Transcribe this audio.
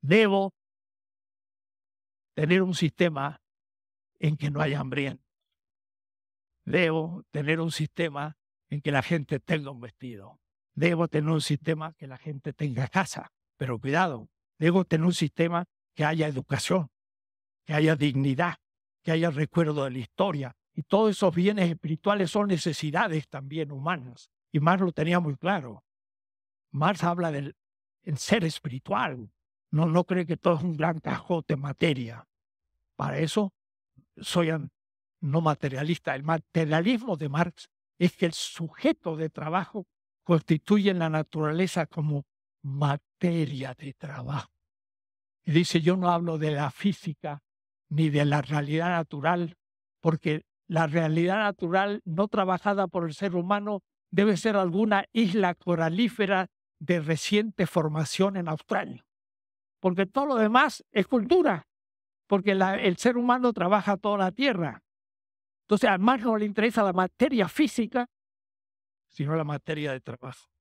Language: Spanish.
debo tener un sistema en que no haya hambre. Debo tener un sistema en que la gente tenga un vestido. Debo tener un sistema que la gente tenga casa. Pero cuidado, debo tener un sistema que haya educación, que haya dignidad, que haya recuerdo de la historia. Y todos esos bienes espirituales son necesidades también humanas. Y Marx lo tenía muy claro. Marx habla del ser espiritual, no, no cree que todo es un gran cajote materia. Para eso soy no materialista. El materialismo de Marx es que el sujeto de trabajo constituye la naturaleza como materia de trabajo. Y dice, yo no hablo de la física ni de la realidad natural, porque la realidad natural no trabajada por el ser humano debe ser alguna isla coralífera de reciente formación en Australia porque todo lo demás es cultura, porque el ser humano trabaja toda la tierra. Entonces, al margen no le interesa la materia física, sino la materia de trabajo.